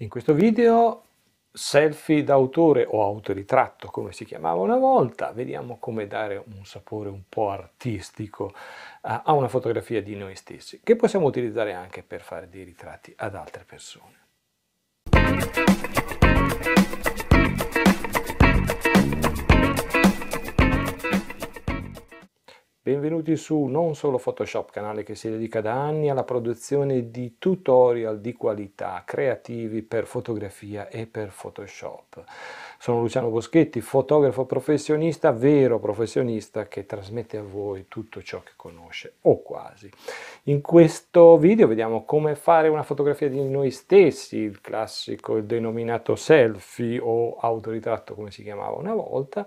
In questo video selfie d'autore o autoritratto come si chiamava una volta, vediamo come dare un sapore un po' artistico eh, a una fotografia di noi stessi che possiamo utilizzare anche per fare dei ritratti ad altre persone. benvenuti su Non Solo Photoshop, canale che si dedica da anni alla produzione di tutorial di qualità creativi per fotografia e per Photoshop. Sono Luciano Boschetti, fotografo professionista, vero professionista che trasmette a voi tutto ciò che conosce, o quasi. In questo video vediamo come fare una fotografia di noi stessi, il classico denominato selfie o autoritratto come si chiamava una volta,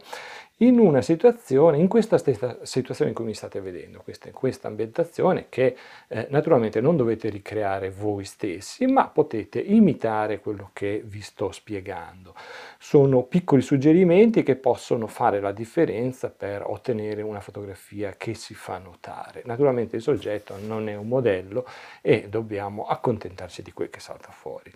in una situazione, in questa stessa situazione in cui mi state vedendo, questa, questa ambientazione che eh, naturalmente non dovete ricreare voi stessi, ma potete imitare quello che vi sto spiegando. Sono piccoli suggerimenti che possono fare la differenza per ottenere una fotografia che si fa notare. Naturalmente il soggetto non è un modello e dobbiamo accontentarci di quel che salta fuori.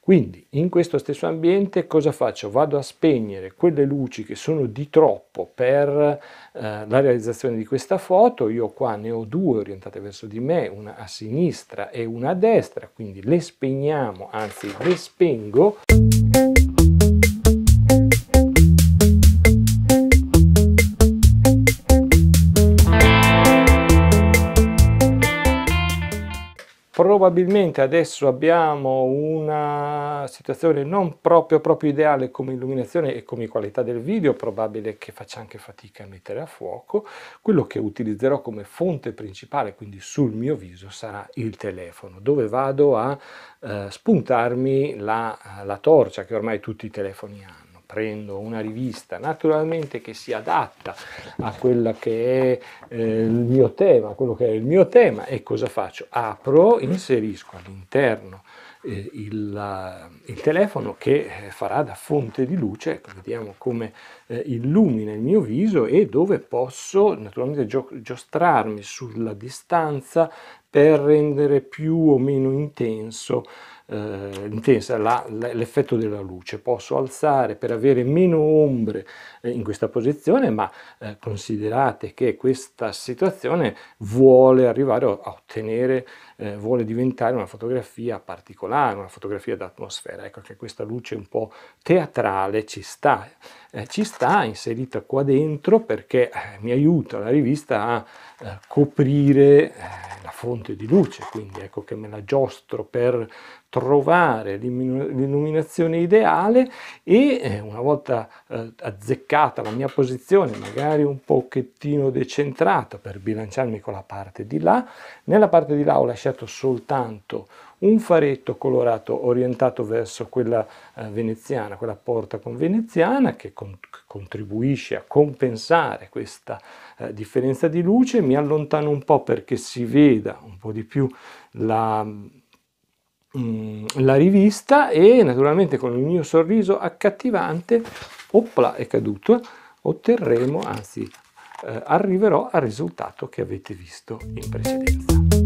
Quindi in questo stesso ambiente cosa faccio? Vado a spegnere quelle luci che sono di troppo troppo per eh, la realizzazione di questa foto. Io qua ne ho due orientate verso di me, una a sinistra e una a destra, quindi le spegniamo, anzi le spengo. Probabilmente adesso abbiamo una situazione non proprio, proprio ideale come illuminazione e come qualità del video, probabile che faccia anche fatica a mettere a fuoco. Quello che utilizzerò come fonte principale, quindi sul mio viso, sarà il telefono, dove vado a eh, spuntarmi la, la torcia che ormai tutti i telefoni hanno prendo una rivista naturalmente che si adatta a quello che è eh, il mio tema, quello che è il mio tema e cosa faccio? Apro, inserisco all'interno eh, il, eh, il, telefono che eh, farà da fonte di luce, ecco, vediamo come eh, illumina il mio viso e dove posso naturalmente gio- giostrarmi sulla distanza per rendere più o meno intenso eh, intensa l'effetto della luce. Posso alzare per avere meno ombre eh, in questa posizione, ma eh, considerate che questa situazione vuole arrivare a ottenere, eh, vuole diventare una fotografia particolare, una fotografia d'atmosfera. Ecco che questa luce un po' teatrale ci sta, eh, ci sta inserita qua dentro perché mi aiuta la rivista a coprire fonte di luce, quindi ecco che me la giostro per trovare l'illuminazione ideale e eh, una volta eh, azzeccata la mia posizione, magari un pochettino decentrata per bilanciarmi con la parte di là, nella parte di là ho lasciato soltanto un faretto colorato orientato verso quella eh, veneziana, quella porta con veneziana che, con, che contribuisce a compensare questa eh, differenza di luce, mi allontano un po' perché si veda un po' di più la Mm, la rivista e naturalmente con il mio sorriso accattivante, oppla è caduto, otterremo, anzi eh, arriverò al risultato che avete visto in precedenza.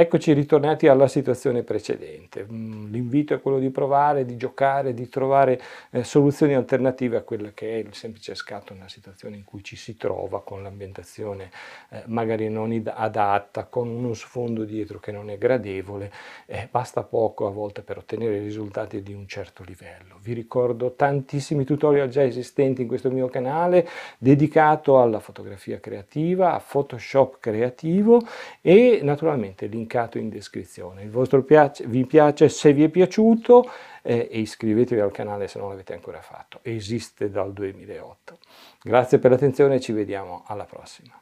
Eccoci ritornati alla situazione precedente. Mm, l'invito è quello di provare, di giocare, di trovare eh, soluzioni alternative a quella che è il semplice scatto una situazione in cui ci si trova, con l'ambientazione eh, magari non adatta, con uno sfondo dietro che non è gradevole. Eh, basta poco a volte per ottenere risultati di un certo livello. Vi ricordo tantissimi tutorial già esistenti in questo mio canale dedicato alla fotografia creativa, a Photoshop creativo e naturalmente l'interno linkato in descrizione. Il vostro piace, vi piace se vi è piaciuto eh, e iscrivetevi al canale se non l'avete ancora fatto. Esiste dal 2008. Grazie per l'attenzione e ci vediamo alla prossima.